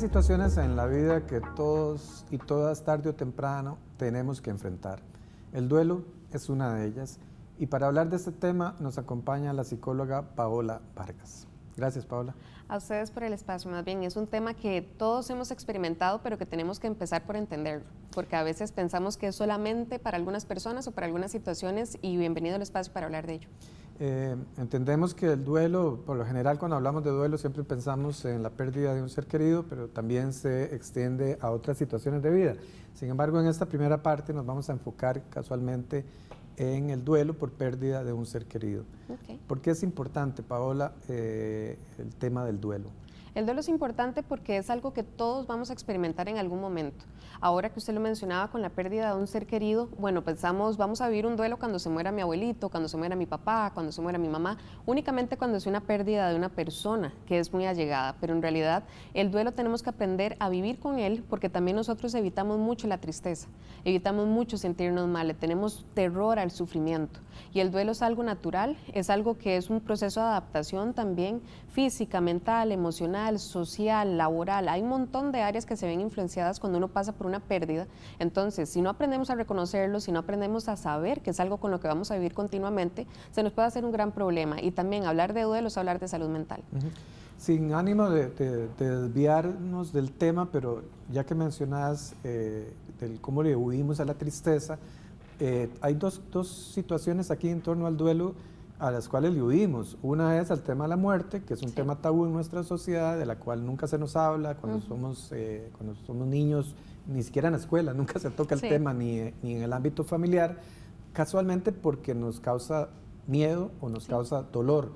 situaciones en la vida que todos y todas tarde o temprano tenemos que enfrentar. El duelo es una de ellas. Y para hablar de este tema nos acompaña la psicóloga Paola Vargas. Gracias, Paola. A ustedes por el espacio. Más bien, es un tema que todos hemos experimentado, pero que tenemos que empezar por entenderlo, porque a veces pensamos que es solamente para algunas personas o para algunas situaciones y bienvenido al espacio para hablar de ello. Eh, entendemos que el duelo, por lo general cuando hablamos de duelo siempre pensamos en la pérdida de un ser querido, pero también se extiende a otras situaciones de vida. Sin embargo, en esta primera parte nos vamos a enfocar casualmente en el duelo por pérdida de un ser querido. ¿Por qué es importante, Paola, eh, el tema del duelo? El duelo es importante porque es algo que todos vamos a experimentar en algún momento. Ahora que usted lo mencionaba con la pérdida de un ser querido, bueno, pensamos, vamos a vivir un duelo cuando se muera mi abuelito, cuando se muera mi papá, cuando se muera mi mamá, únicamente cuando es una pérdida de una persona que es muy allegada, pero en realidad el duelo tenemos que aprender a vivir con él porque también nosotros evitamos mucho la tristeza, evitamos mucho sentirnos mal, tenemos terror al sufrimiento y el duelo es algo natural, es algo que es un proceso de adaptación también física, mental, emocional, social, laboral, hay un montón de áreas que se ven influenciadas cuando uno pasa por una pérdida. Entonces, si no aprendemos a reconocerlo, si no aprendemos a saber que es algo con lo que vamos a vivir continuamente, se nos puede hacer un gran problema. Y también hablar de duelo es hablar de salud mental. Sin ánimo de, desviarnos del tema, pero ya que mencionas eh, del cómo le huimos a la tristeza, eh, hay dos, dos situaciones aquí en torno al duelo a las cuales le huimos. Una es al tema de la muerte, que es un tema tabú en nuestra sociedad, de la cual nunca se nos habla. Cuando, somos, eh, cuando somos niños ni siquiera en la escuela, nunca se toca el tema ni, ni, en el ámbito familiar, casualmente porque nos causa miedo o nos causa dolor.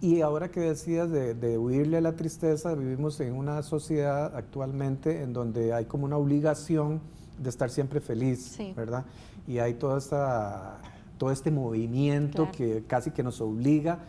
Y ahora que decías de, de, huirle a la tristeza, vivimos en una sociedad actualmente en donde hay como una obligación de estar siempre feliz, ¿verdad? Y hay toda esta, todo este movimiento que casi que nos obliga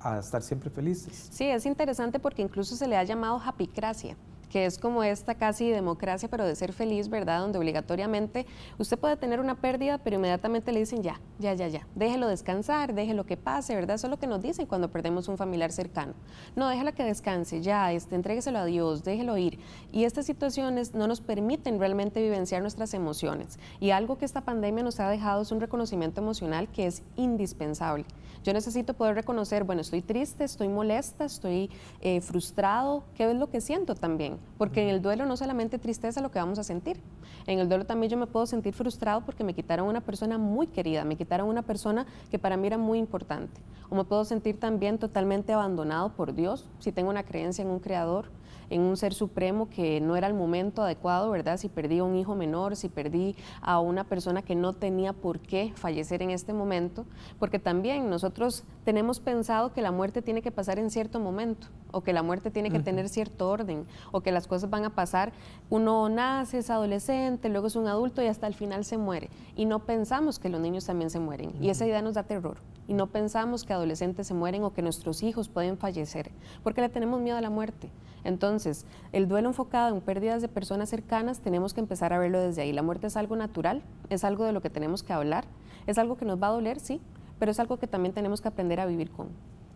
a estar siempre felices. Sí, es interesante porque incluso se le ha llamado japicracia que es como esta casi democracia, pero de ser feliz, ¿verdad? Donde obligatoriamente usted puede tener una pérdida, pero inmediatamente le dicen ya, ya, ya, ya, déjelo descansar, déjelo que pase, ¿verdad? Eso es lo que nos dicen cuando perdemos un familiar cercano. No, déjela que descanse, ya, este, entrégueselo a Dios, déjelo ir. Y estas situaciones no nos permiten realmente vivenciar nuestras emociones. Y algo que esta pandemia nos ha dejado es un reconocimiento emocional que es indispensable. Yo necesito poder reconocer, bueno, estoy triste, estoy molesta, estoy eh, frustrado, qué es lo que siento también, porque en el duelo no solamente tristeza lo que vamos a sentir, en el duelo también yo me puedo sentir frustrado porque me quitaron una persona muy querida, me quitaron una persona que para mí era muy importante, o me puedo sentir también totalmente abandonado por Dios si tengo una creencia en un creador en un ser supremo que no era el momento adecuado, ¿verdad? Si perdí a un hijo menor, si perdí a una persona que no tenía por qué fallecer en este momento, porque también nosotros tenemos pensado que la muerte tiene que pasar en cierto momento, o que la muerte tiene que tener cierto orden, o que las cosas van a pasar, uno nace, es adolescente, luego es un adulto y hasta el final se muere. Y no pensamos que los niños también se mueren, y esa idea nos da terror. Y no pensamos que adolescentes se mueren o que nuestros hijos pueden fallecer, porque le tenemos miedo a la muerte. Entonces, el duelo enfocado en pérdidas de personas cercanas tenemos que empezar a verlo desde ahí. La muerte es algo natural, es algo de lo que tenemos que hablar, es algo que nos va a doler, sí, pero es algo que también tenemos que aprender a vivir con.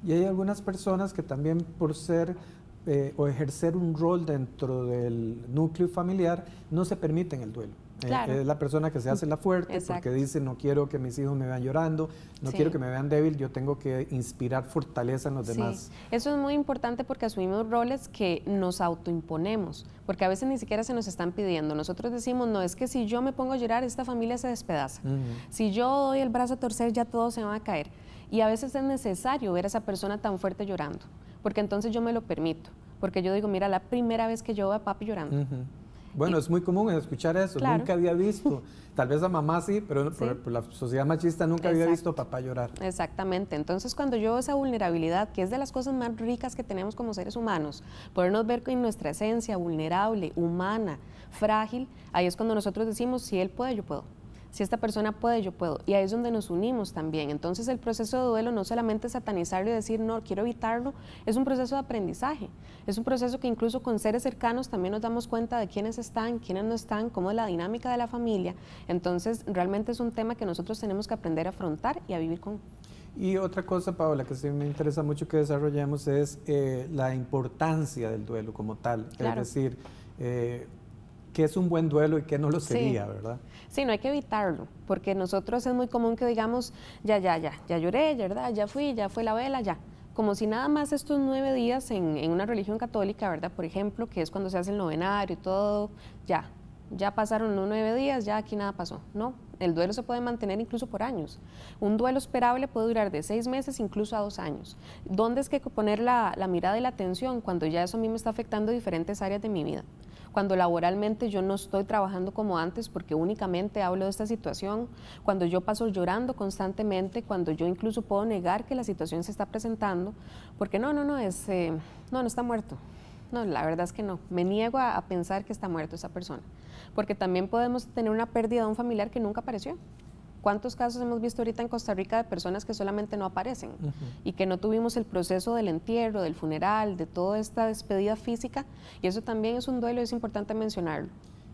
Y hay algunas personas que también por ser eh, o ejercer un rol dentro del núcleo familiar no se permiten el duelo. Eh, es la persona que se hace la fuerte porque dice, no quiero que mis hijos me vean llorando, no quiero que me vean débil, yo tengo que inspirar fortaleza en los demás. Eso es muy importante porque asumimos roles que nos autoimponemos, porque a veces ni siquiera se nos están pidiendo. Nosotros decimos, no, es que si yo me pongo a llorar, esta familia se despedaza. Si yo doy el brazo a torcer, ya todo se va a caer. Y a veces es necesario ver a esa persona tan fuerte llorando, porque entonces yo me lo permito, porque yo digo, mira, la primera vez que yo veo a papi llorando. Bueno, es muy común escuchar eso, nunca había visto. Tal vez a mamá sí, pero Por, la sociedad machista nunca había visto papá llorar. Exactamente, entonces cuando yo veo esa vulnerabilidad, que es de las cosas más ricas que tenemos como seres humanos, podernos ver con nuestra esencia vulnerable, humana, frágil, ahí es cuando nosotros decimos, si él puede, yo puedo si esta persona puede, yo puedo. Y ahí es donde nos unimos también. Entonces el proceso de duelo no solamente es satanizarlo y decir, no, quiero evitarlo, es un proceso de aprendizaje. Es un proceso que incluso con seres cercanos también nos damos cuenta de quiénes están, quiénes no están, cómo es la dinámica de la familia. Entonces realmente es un tema que nosotros tenemos que aprender a afrontar y a vivir con. Y otra cosa, Paola, que sí me interesa mucho que desarrollemos es eh, la importancia del duelo como tal. Es decir, eh, que es un buen duelo y que no lo sería, ¿verdad? Sí, no hay que evitarlo, porque nosotros es muy común que digamos, ya, ya, ya, ya lloré, ya, ¿verdad? Ya fui, ya fue la vela, ya. Como si nada más estos nueve días en, una religión católica, ¿verdad? Por ejemplo, que es cuando se hace el novenario y todo, ya, ya pasaron los nueve días, ya aquí nada pasó. No, el duelo se puede mantener incluso por años. Un duelo esperable puede durar de seis meses incluso a dos años. ¿Dónde es que poner la, la mirada y la atención cuando ya eso a mí me está afectando diferentes áreas de mi vida? cuando laboralmente yo no estoy trabajando como antes porque únicamente hablo de esta situación, cuando yo paso llorando constantemente, cuando yo incluso puedo negar que la situación se está presentando, porque no, no, no, es, eh, no, no está muerto. No, la verdad es que no. Me niego a, a pensar que está muerto esa persona, porque también podemos tener una pérdida de un familiar que nunca apareció. ¿Cuántos casos hemos visto ahorita en Costa Rica de personas que solamente no aparecen y que no tuvimos el proceso del entierro, del funeral, de toda esta despedida física? Y eso también es un duelo y es importante mencionarlo.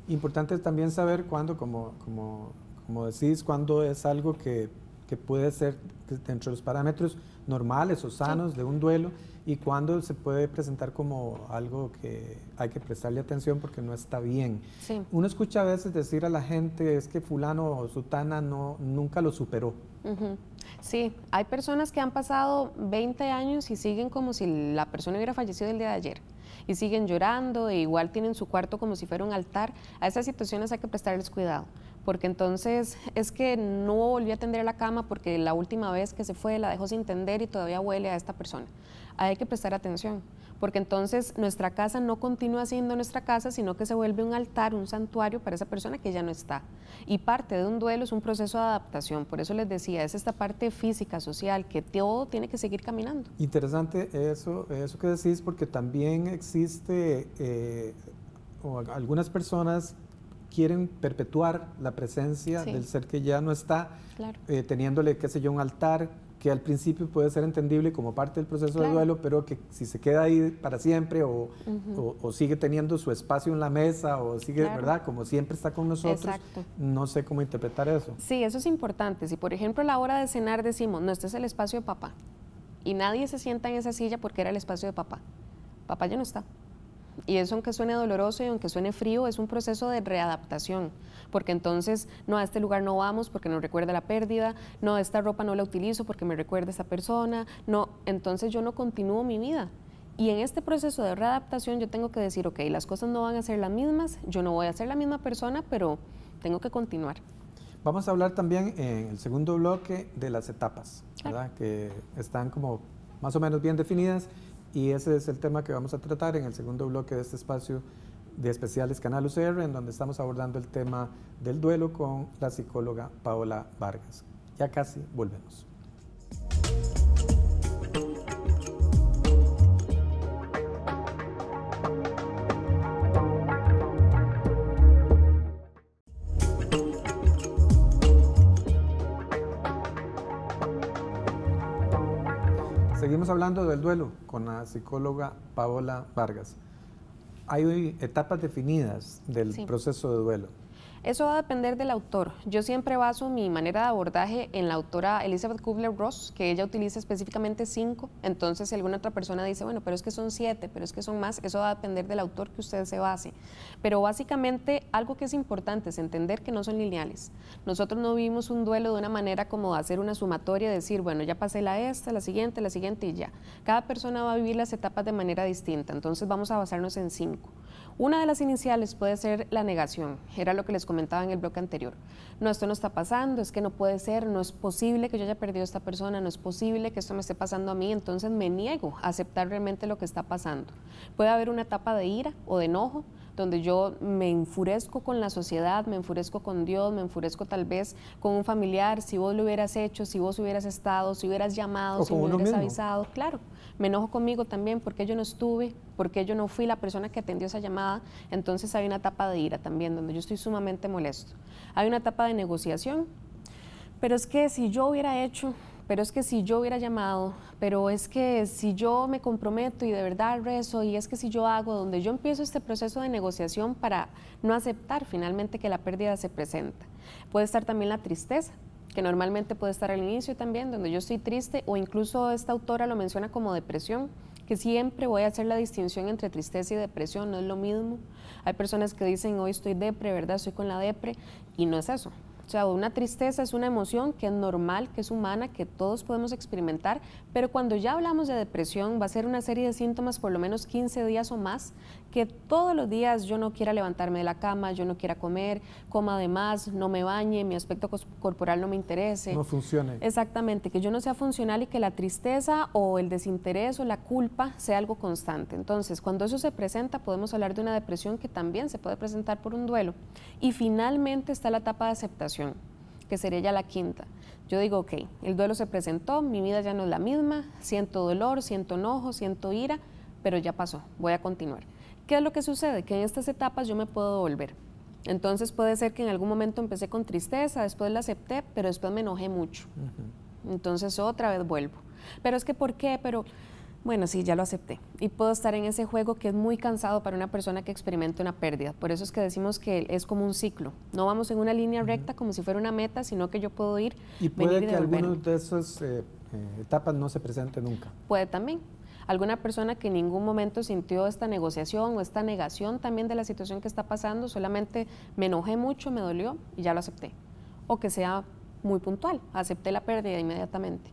Importante también saber cuándo, como, como, como decís, cuándo es algo que que puede ser dentro de los parámetros normales o sanos de un duelo y cuando se puede presentar como algo que hay que prestarle atención porque no está bien. Uno escucha a veces decir a la gente es que fulano o sutana no, nunca lo superó. Sí, hay personas que han pasado 20 años y siguen como si la persona hubiera fallecido el día de ayer y siguen llorando e igual tienen su cuarto como si fuera un altar. A esas situaciones hay que prestarles cuidado porque entonces es que no volvió a tender la cama porque la última vez que se fue la dejó sin tender y todavía huele a esta persona. Hay que prestar atención, porque entonces nuestra casa no continúa siendo nuestra casa, sino que se vuelve un altar, un santuario para esa persona que ya no está. Y parte de un duelo es un proceso de adaptación, por eso les decía, es esta parte física, social, que todo tiene que seguir caminando. Interesante eso, eso que decís, porque también existe... Eh, o algunas personas quieren perpetuar la presencia del ser que ya no está, eh, teniéndole, qué sé yo, un altar que al principio puede ser entendible como parte del proceso de duelo, pero que si se queda ahí para siempre o, sigue teniendo su espacio en la mesa o sigue, ¿verdad? Como siempre está con nosotros, no sé cómo interpretar eso. Sí, eso es importante. Si por ejemplo a la hora de cenar decimos, no, este es el espacio de papá, y nadie se sienta en esa silla porque era el espacio de papá, papá ya no está. Y eso, aunque suene doloroso y aunque suene frío, es un proceso de readaptación, porque entonces, no, a este lugar no vamos porque nos recuerda la pérdida, no, esta ropa no la utilizo porque me recuerda esa persona, no, entonces yo no continúo mi vida. Y en este proceso de readaptación yo tengo que decir, ok, las cosas no van a ser las mismas, yo no voy a ser la misma persona, pero tengo que continuar. Vamos a hablar también en el segundo bloque de las etapas, ¿verdad? que están como más o menos bien definidas y ese es el tema que vamos a tratar en el segundo bloque de este espacio de especiales Canal UCR, en donde estamos abordando el tema del duelo con la psicóloga Paola Vargas. Ya casi volvemos. hablando del duelo con la psicóloga Paola Vargas. Hay etapas definidas del proceso de duelo. Eso va a depender del autor. Yo siempre baso mi manera de abordaje en la autora Elizabeth Kubler-Ross, que ella utiliza específicamente cinco. Entonces, si alguna otra persona dice, bueno, pero es que son siete, pero es que son más, eso va a depender del autor que usted se base. Pero básicamente, algo que es importante es entender que no son lineales. Nosotros no vivimos un duelo de una manera como hacer una sumatoria, decir, bueno, ya pasé la esta, la siguiente, la siguiente y ya. Cada persona va a vivir las etapas de manera distinta. Entonces, vamos a basarnos en cinco. Una de las iniciales puede ser la negación, era lo que les comentaba en el bloque anterior. No, esto no está pasando, es que no puede ser, no es posible que yo haya perdido a esta persona, no es posible que esto me esté pasando a mí, entonces me niego a aceptar realmente lo que está pasando. Puede haber una etapa de ira o de enojo, donde yo me enfurezco con la sociedad, me enfurezco con Dios, me enfurezco tal vez con un familiar, si vos lo hubieras hecho, si vos hubieras estado, si hubieras llamado, si hubieras avisado, claro, me enojo conmigo también porque yo no estuve, porque yo no fui la persona que atendió esa llamada, entonces hay una etapa de ira también donde yo estoy sumamente molesto. Hay una etapa de negociación, pero es que si yo hubiera hecho, pero es que si yo hubiera llamado, pero es que si yo me comprometo y de verdad rezo, y es que si yo hago, donde yo empiezo este proceso de negociación para no aceptar finalmente que la pérdida se presenta. Puede estar también la tristeza, que normalmente puede estar al inicio también, donde yo estoy triste, o incluso esta autora lo menciona como depresión que siempre voy a hacer la distinción entre tristeza y depresión, no es lo mismo. Hay personas que dicen, hoy estoy depre, ¿verdad? Estoy con la depre, y no es eso. O sea, una tristeza es una emoción que es normal, que es humana, que todos podemos experimentar, pero cuando ya hablamos de depresión, va a ser una serie de síntomas por lo menos 15 días o más, que todos los días yo no quiera levantarme de la cama, yo no quiera comer, coma de más, no me bañe, mi aspecto corporal no me interese. No funcione. Exactamente, que yo no sea funcional y que la tristeza o el desinterés o la culpa sea algo constante. Entonces, cuando eso se presenta, podemos hablar de una depresión que también se puede presentar por un duelo. Y finalmente está la etapa de aceptación, que sería ya la quinta yo digo, ok, el duelo se presentó, mi vida ya no es la misma, siento dolor, siento enojo, siento ira, pero ya pasó, voy a continuar. ¿Qué es lo que sucede? Que en estas etapas yo me puedo volver. Entonces puede ser que en algún momento empecé con tristeza, después la acepté, pero después me enojé mucho. Entonces otra vez vuelvo. Pero es que, ¿por qué? Pero bueno, sí, ya lo acepté. Y puedo estar en ese juego que es muy cansado para una persona que experimenta una pérdida. Por eso es que decimos que es como un ciclo. No vamos en una línea recta como si fuera una meta, sino que yo puedo ir. Y puede que alguna de esas eh, eh, etapas no se presente nunca. Puede también. Alguna persona que en ningún momento sintió esta negociación o esta negación también de la situación que está pasando, solamente me enojé mucho, me dolió y ya lo acepté. O que sea muy puntual, acepté la pérdida inmediatamente.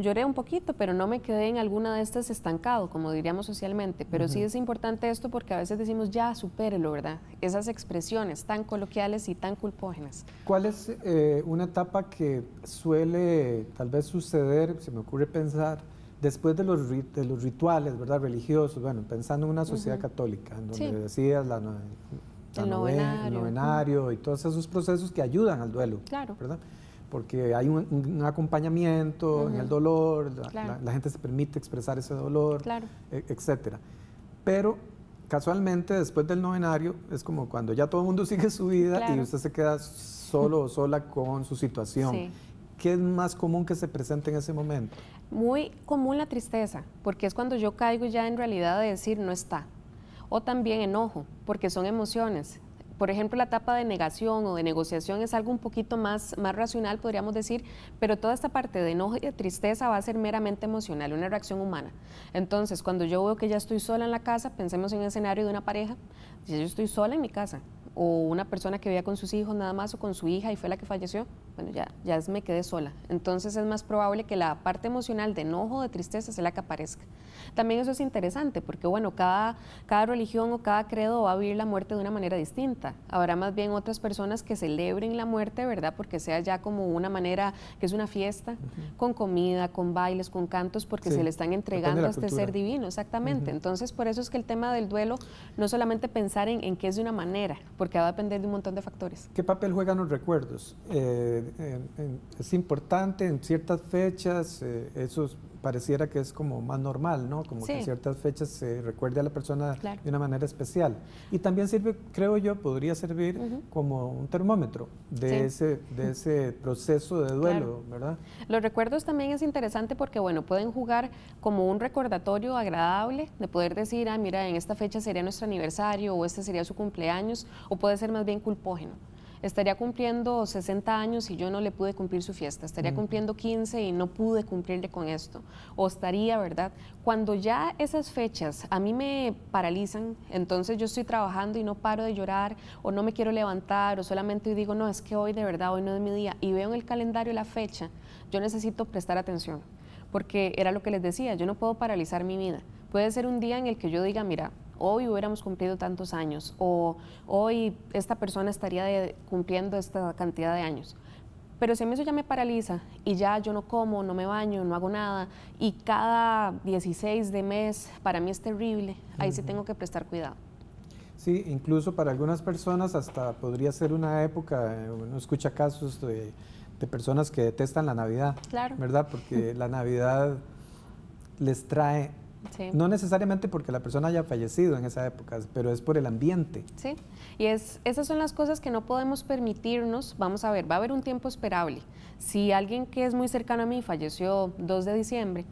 Lloré un poquito, pero no me quedé en alguna de estas estancado, como diríamos socialmente. Pero sí es importante esto porque a veces decimos, ya, supérelo, ¿verdad? Esas expresiones tan coloquiales y tan culpógenas. ¿Cuál es eh, una etapa que suele tal vez suceder, se me ocurre pensar, después de los, de los rituales, ¿verdad? Religiosos, bueno, pensando en una sociedad católica, en donde decías la, el novenario, y todos esos procesos que ayudan al duelo. Claro. ¿verdad? porque hay un, acompañamiento en el dolor, la, gente se permite expresar ese dolor, e, etcétera. etc. Pero casualmente después del novenario es como cuando ya todo el mundo sigue su vida y usted se queda solo o sola con su situación. ¿Qué es más común que se presente en ese momento? Muy común la tristeza, porque es cuando yo caigo ya en realidad de decir no está. O también enojo, porque son emociones por ejemplo, la etapa de negación o de negociación es algo un poquito más, más racional, podríamos decir, pero toda esta parte de enojo y tristeza va a ser meramente emocional, una reacción humana. Entonces, cuando yo veo que ya estoy sola en la casa, pensemos en el escenario de una pareja, si yo estoy sola en mi casa, o una persona que vivía con sus hijos nada más o con su hija y fue la que falleció, bueno, ya, ya me quedé sola. Entonces es más probable que la parte emocional de enojo, de tristeza, sea la que aparezca. También eso es interesante porque, bueno, cada, cada religión o cada credo va a vivir la muerte de una manera distinta. Habrá más bien otras personas que celebren la muerte, ¿verdad? Porque sea ya como una manera, que es una fiesta, con comida, con bailes, con cantos, porque se le están entregando a este ser divino, exactamente. Entonces, por eso es que el tema del duelo, no solamente pensar en, en es de una manera, porque va a depender de un montón de factores. ¿Qué papel juegan los recuerdos? Eh, es importante en ciertas fechas, eh, eso pareciera que es como más normal, ¿no? Como que en ciertas fechas se recuerde a la persona de una manera especial. Y también sirve, creo yo, podría servir como un termómetro de, ese, de ese proceso de duelo, ¿verdad? Los recuerdos también es interesante porque, bueno, pueden jugar como un recordatorio agradable de poder decir, ah, mira, en esta fecha sería nuestro aniversario o este sería su cumpleaños, o puede ser más bien culpógeno estaría cumpliendo 60 años y yo no le pude cumplir su fiesta, estaría mm. cumpliendo 15 y no pude cumplirle con esto, o estaría, ¿verdad? Cuando ya esas fechas a mí me paralizan, entonces yo estoy trabajando y no paro de llorar, o no me quiero levantar, o solamente digo, no, es que hoy de verdad, hoy no es mi día, y veo en el calendario la fecha, yo necesito prestar atención, porque era lo que les decía, yo no puedo paralizar mi vida Puede ser un día en el que yo diga, mira, hoy hubiéramos cumplido tantos años o hoy esta persona estaría cumpliendo esta cantidad de años. Pero si a mí eso ya me paraliza y ya yo no como, no me baño, no hago nada y cada 16 de mes para mí es terrible, ahí sí tengo que prestar cuidado. Sí, incluso para algunas personas hasta podría ser una época, uno escucha casos de, de personas que detestan la Navidad, claro. ¿verdad? Porque la Navidad les trae no necesariamente porque la persona haya fallecido en esa época, pero es por el ambiente. Sí, y es, esas son las cosas que no podemos permitirnos. Vamos a ver, va a haber un tiempo esperable. Si alguien que es muy cercano a mí falleció 2 de diciembre,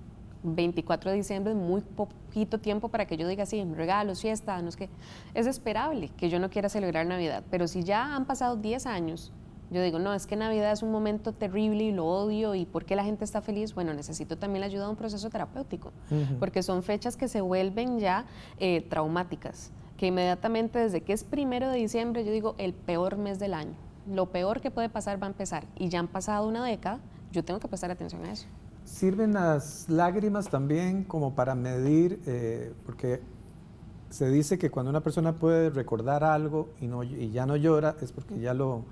24 de diciembre es muy poquito tiempo para que yo diga, sí, regalos, fiestas no es que... Es esperable que yo no quiera celebrar Navidad, pero si ya han pasado 10 años yo digo, no, es que Navidad es un momento terrible y lo odio y por qué la gente está feliz, bueno, necesito también la ayuda de un proceso terapéutico, porque son fechas que se vuelven ya eh, traumáticas, que inmediatamente desde que es primero de diciembre, yo digo, el peor mes del año, lo peor que puede pasar va a empezar y ya han pasado una década, yo tengo que prestar atención a eso. Sirven las lágrimas también como para medir, eh, porque se dice que cuando una persona puede recordar algo y, no, y ya no llora es porque ya lo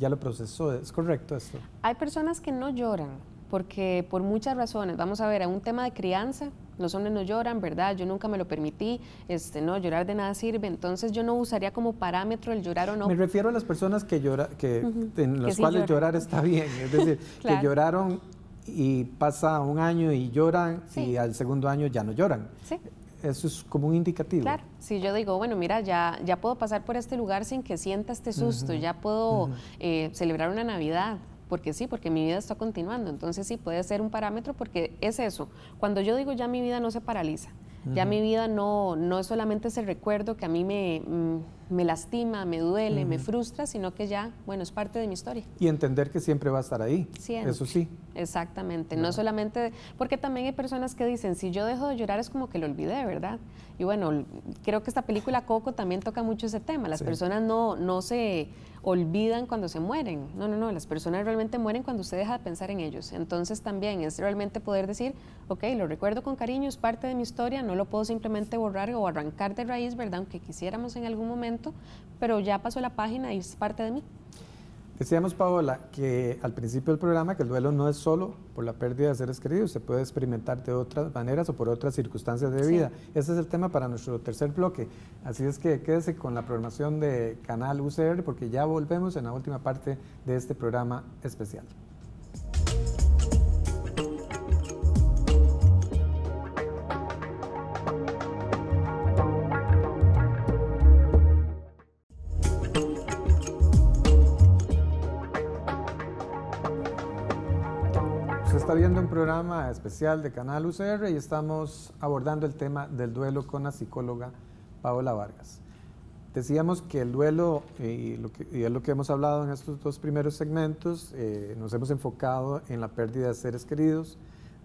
ya lo procesó, ¿es correcto esto? Hay personas que no lloran porque por muchas razones, vamos a ver, a un tema de crianza, los hombres no lloran, ¿verdad? Yo nunca me lo permití, este, no, llorar de nada sirve, entonces yo no usaría como parámetro el llorar o no. Me refiero a las personas que llora, que, en las cuales llorar está bien, es decir, que lloraron y pasa un año y lloran y al segundo año ya no lloran. Sí eso es como un indicativo. Claro, si yo digo, bueno, mira, ya, ya puedo pasar por este lugar sin que sienta este susto, ya puedo eh, celebrar una Navidad, porque sí, porque mi vida está continuando. Entonces sí, puede ser un parámetro porque es eso. Cuando yo digo ya mi vida no se paraliza, ya mi vida no, no es solamente ese recuerdo que a mí me, mm, me lastima, me duele, me frustra, sino que ya, bueno, es parte de mi historia. Y entender que siempre va a estar ahí. Eso sí. Exactamente. No solamente, porque también hay personas que dicen, si yo dejo de llorar es como que lo olvidé, ¿verdad? Y bueno, creo que esta película Coco también toca mucho ese tema. Las personas no, no se olvidan cuando se mueren. No, no, no, las personas realmente mueren cuando usted deja de pensar en ellos. Entonces también es realmente poder decir, ok, lo recuerdo con cariño, es parte de mi historia, no lo puedo simplemente borrar o arrancar de raíz, ¿verdad? Aunque quisiéramos en algún momento, pero ya pasó la página y es parte de mí. Decíamos, Paola, que al principio del programa que el duelo no es solo por la pérdida de seres queridos, se puede experimentar de otras maneras o por otras circunstancias de vida. Ese es el tema para nuestro tercer bloque. Así es que quédese con la programación de Canal UCR porque ya volvemos en la última parte de este programa especial. programa especial de Canal UCR y estamos abordando el tema del duelo con la psicóloga Paola Vargas. Decíamos que el duelo, eh, y, es lo que hemos hablado en estos dos primeros segmentos, eh, nos hemos enfocado en la pérdida de seres queridos,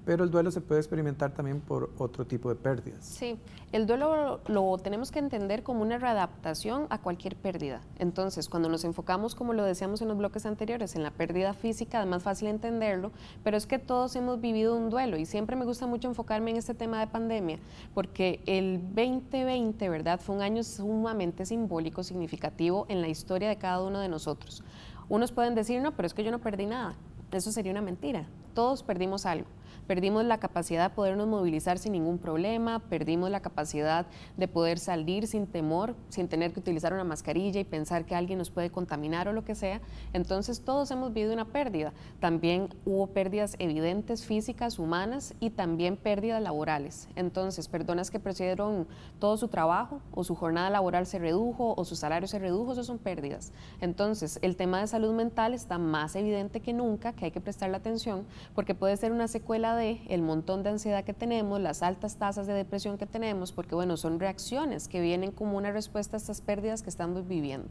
pero el duelo se puede experimentar también por otro tipo de pérdidas. Sí, el duelo lo, tenemos que entender como una readaptación a cualquier pérdida. Entonces, cuando nos enfocamos, como lo decíamos en los bloques anteriores, en la pérdida física, es más fácil entenderlo, pero es que todos hemos vivido un duelo y siempre me gusta mucho enfocarme en este tema de pandemia, porque el 2020, ¿verdad? Fue un año sumamente simbólico, significativo en la historia de cada uno de nosotros. Unos pueden decir, no, pero es que yo no perdí nada. Eso sería una mentira. Todos perdimos algo Perdimos la capacidad de podernos movilizar sin ningún problema, perdimos la capacidad de poder salir sin temor, sin tener que utilizar una mascarilla y pensar que alguien nos puede contaminar o lo que sea. Entonces todos hemos vivido una pérdida. También hubo pérdidas evidentes físicas, humanas y también pérdidas laborales. Entonces, perdonas que perdieron todo su trabajo o su jornada laboral se redujo o su salario se redujo, eso son pérdidas. Entonces, el tema de salud mental está más evidente que nunca, que hay que prestarle atención porque puede ser una secuela de el montón de ansiedad que tenemos, las altas tasas de depresión que tenemos, porque bueno, son reacciones que vienen como una respuesta a estas pérdidas que estamos viviendo.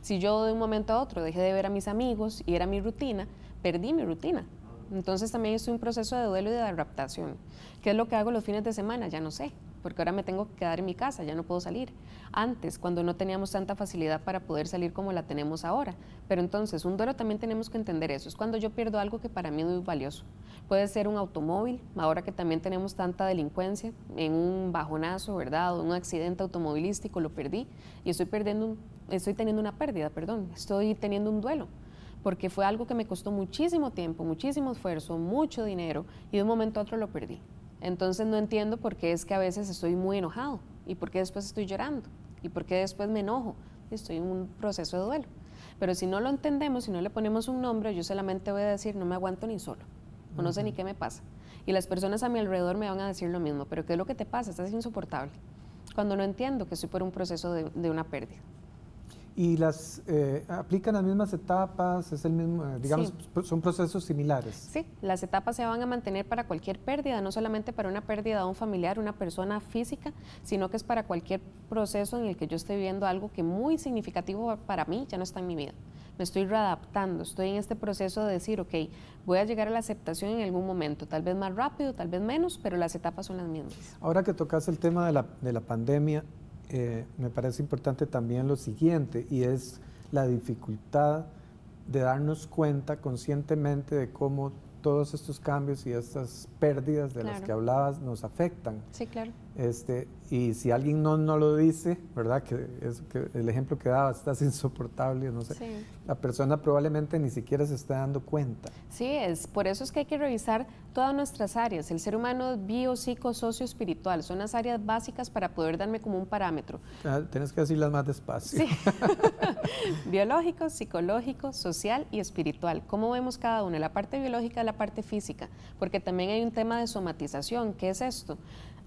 Si yo de un momento a otro dejé de ver a mis amigos y era mi rutina, perdí mi rutina. Entonces también es un proceso de duelo y de adaptación. ¿Qué es lo que hago los fines de semana? Ya no sé porque ahora me tengo que quedar en mi casa, ya no puedo salir. Antes, cuando no teníamos tanta facilidad para poder salir como la tenemos ahora. Pero entonces, un duelo también tenemos que entender eso. Es cuando yo pierdo algo que para mí es valioso. Puede ser un automóvil, ahora que también tenemos tanta delincuencia, en un bajonazo, ¿verdad? O un accidente automovilístico, lo perdí y estoy, perdiendo estoy teniendo una pérdida, perdón, estoy teniendo un duelo porque fue algo que me costó muchísimo tiempo, muchísimo esfuerzo, mucho dinero y de un momento a otro lo perdí. Entonces no entiendo por qué es que a veces estoy muy enojado y por qué después estoy llorando y por qué después me enojo. Estoy en un proceso de duelo. Pero si no lo entendemos, si no le ponemos un nombre, yo solamente voy a decir, no me aguanto ni solo, o no sé ni qué me pasa. Y las personas a mi alrededor me van a decir lo mismo, pero ¿qué es lo que te pasa? Estás insoportable. Cuando no entiendo que estoy por un proceso de una pérdida y las eh, aplican las mismas etapas, es el mismo, eh, digamos, son procesos similares. Sí, las etapas se van a mantener para cualquier pérdida, no solamente para una pérdida de un familiar, una persona física, sino que es para cualquier proceso en el que yo esté viviendo algo que muy significativo para mí ya no está en mi vida. Me estoy readaptando, estoy en este proceso de decir, ok, voy a llegar a la aceptación en algún momento, tal vez más rápido, tal vez menos, pero las etapas son las mismas. Ahora que tocas el tema de la, de la pandemia, eh, me parece importante también lo siguiente, y es la dificultad de darnos cuenta conscientemente de cómo todos estos cambios y estas pérdidas de las que hablabas nos afectan. Sí, claro. Este, y si alguien no, no lo dice, ¿verdad? Que, es, que el ejemplo que daba, estás insoportable, no sé. La persona probablemente ni siquiera se está dando cuenta. Sí, es. Por eso es que hay que revisar todas nuestras áreas. El ser humano bio, psico, socio, espiritual. Son las áreas básicas para poder darme como un parámetro. Ah, tienes que decirlas más despacio. Sí. biológico, psicológico, social y espiritual. ¿Cómo vemos cada una? La parte biológica, la parte física. Porque también hay un tema de somatización. ¿Qué es esto?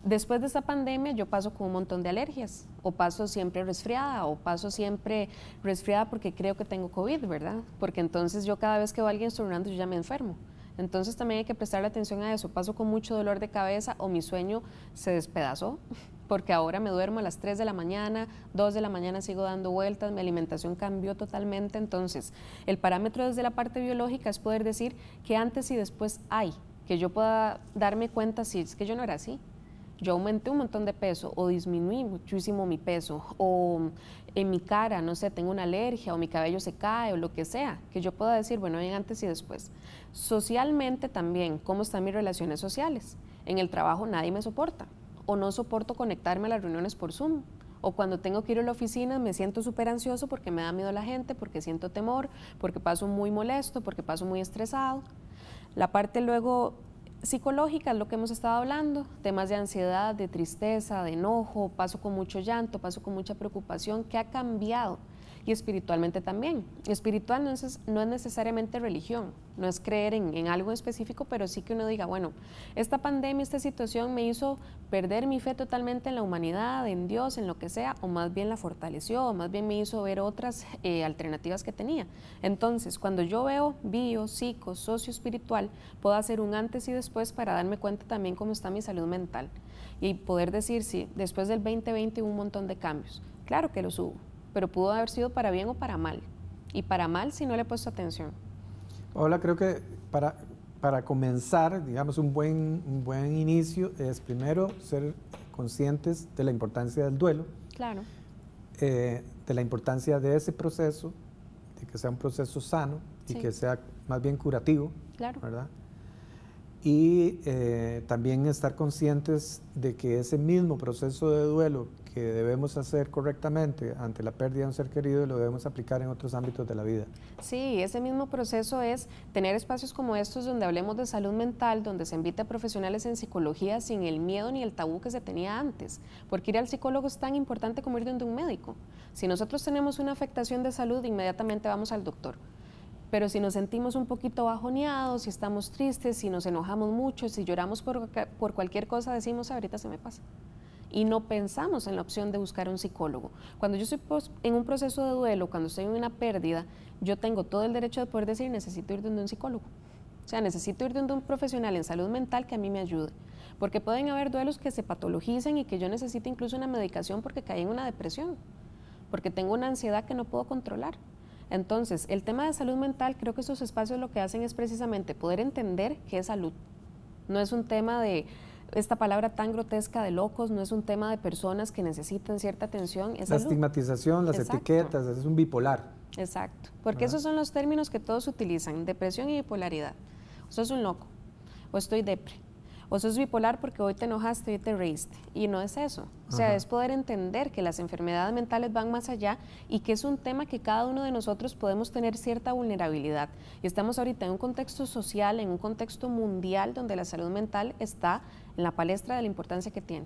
después de esta pandemia yo paso con un montón de alergias, o paso siempre resfriada, o paso siempre resfriada porque creo que tengo COVID, ¿verdad? Porque entonces yo cada vez que veo a alguien estornudando yo ya me enfermo. Entonces también hay que prestarle atención a eso. Paso con mucho dolor de cabeza o mi sueño se despedazó, porque ahora me duermo a las 3 de la mañana, 2 de la mañana sigo dando vueltas, mi alimentación cambió totalmente. Entonces, el parámetro desde la parte biológica es poder decir que antes y después hay, que yo pueda darme cuenta si es que yo no era así yo aumenté un montón de peso o disminuí muchísimo mi peso o en mi cara, no sé, tengo una alergia o mi cabello se cae o lo que sea, que yo pueda decir, bueno, bien antes y después. Socialmente también, ¿cómo están mis relaciones sociales? En el trabajo nadie me soporta o no soporto conectarme a las reuniones por Zoom o cuando tengo que ir a la oficina me siento súper ansioso porque me da miedo la gente, porque siento temor, porque paso muy molesto, porque paso muy estresado. La parte luego psicológicas, lo que hemos estado hablando, temas de ansiedad, de tristeza, de enojo, paso con mucho llanto, paso con mucha preocupación, ¿qué ha cambiado? y espiritualmente también. Espiritual no es, no es necesariamente religión, no es creer en, algo específico, pero sí que uno diga, bueno, esta pandemia, esta situación me hizo perder mi fe totalmente en la humanidad, en Dios, en lo que sea, o más bien la fortaleció, o más bien me hizo ver otras eh, alternativas que tenía. Entonces, cuando yo veo bio, psico, socio espiritual, puedo hacer un antes y después para darme cuenta también cómo está mi salud mental y poder decir, sí, después del 2020 hubo un montón de cambios. Claro que los hubo, pero pudo haber sido para bien o para mal. Y para mal si no le he puesto atención. Hola, creo que para, para comenzar, digamos, un buen, buen inicio es primero ser conscientes de la importancia del duelo. Claro. Eh, de la importancia de ese proceso, de que sea un proceso sano y que sea más bien curativo. Claro. ¿Verdad? Y eh, también estar conscientes de que ese mismo proceso de duelo que debemos hacer correctamente ante la pérdida de un ser querido y lo debemos aplicar en otros ámbitos de la vida. Sí, ese mismo proceso es tener espacios como estos donde hablemos de salud mental, donde se invita a profesionales en psicología sin el miedo ni el tabú que se tenía antes, porque ir al psicólogo es tan importante como ir donde un médico. Si nosotros tenemos una afectación de salud, inmediatamente vamos al doctor pero si nos sentimos un poquito bajoneados, si estamos tristes, si nos enojamos mucho, si lloramos por, por, cualquier cosa, decimos, ahorita se me pasa y no pensamos en la opción de buscar un psicólogo. Cuando yo estoy en un proceso de duelo, cuando estoy en una pérdida, yo tengo todo el derecho de poder decir necesito ir de un psicólogo. O sea, necesito ir de un profesional en salud mental que a mí me ayude. Porque pueden haber duelos que se patologicen y que yo necesite incluso una medicación porque caí en una depresión, porque tengo una ansiedad que no puedo controlar. Entonces, el tema de salud mental, creo que esos espacios lo que hacen es precisamente poder entender que es salud. No es un tema de, esta palabra tan grotesca de locos no es un tema de personas que necesitan cierta atención. Es la estigmatización, las etiquetas, es un bipolar. Exacto, porque esos son los términos que todos utilizan, depresión y bipolaridad. O sos un loco, o estoy depre, o sos bipolar porque hoy te enojaste, y te reíste. Y no es eso. O sea, es poder entender que las enfermedades mentales van más allá y que es un tema que cada uno de nosotros podemos tener cierta vulnerabilidad. Y estamos ahorita en un contexto social, en un contexto mundial donde la salud mental está en la palestra de la importancia que tiene.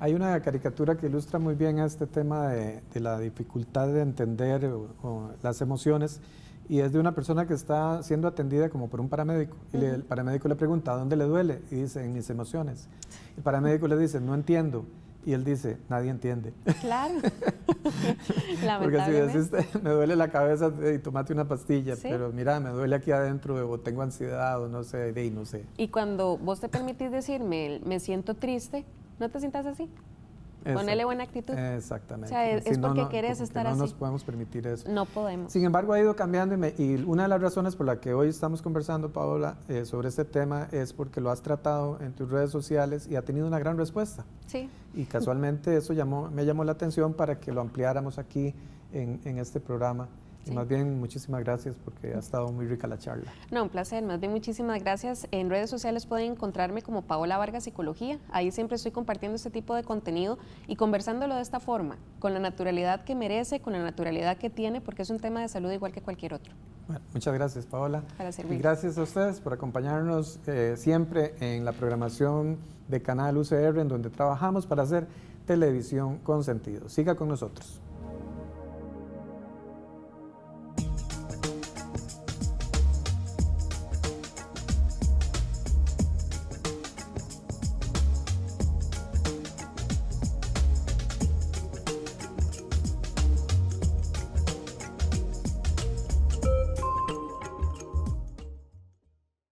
Hay una caricatura que ilustra muy bien este tema de, la dificultad de entender las emociones y es de una persona que está siendo atendida como por un paramédico. Y el paramédico le pregunta, ¿dónde le duele? Y dice, en mis emociones. El paramédico le dice, no entiendo. Y él dice, nadie entiende. Claro. Porque si decís, este, me duele la cabeza y tomate una pastilla, pero mira, me duele aquí adentro o tengo ansiedad o no sé, de y no sé. Y cuando vos te permitís decirme, me siento triste, ¿no te sientas así? Ponele buena actitud. Exactamente. O sea, es, porque no, estar así. No nos podemos permitir eso. No podemos. Sin embargo, ha ido cambiando y, una de las razones por la que hoy estamos conversando, Paola, eh, sobre este tema es porque lo has tratado en tus redes sociales y ha tenido una gran respuesta. Sí. Y casualmente eso llamó, me llamó la atención para que lo ampliáramos aquí en, en este programa. Más bien, muchísimas gracias porque ha estado muy rica la charla. No, un placer. Más bien, muchísimas gracias. En redes sociales pueden encontrarme como Paola Vargas Psicología. Ahí siempre estoy compartiendo este tipo de contenido y conversándolo de esta forma, con la naturalidad que merece, con la naturalidad que tiene, porque es un tema de salud igual que cualquier otro. Bueno, muchas gracias, Paola. Y gracias a ustedes por acompañarnos eh, siempre en la programación de Canal UCR, en donde trabajamos para hacer televisión con sentido. Siga con nosotros.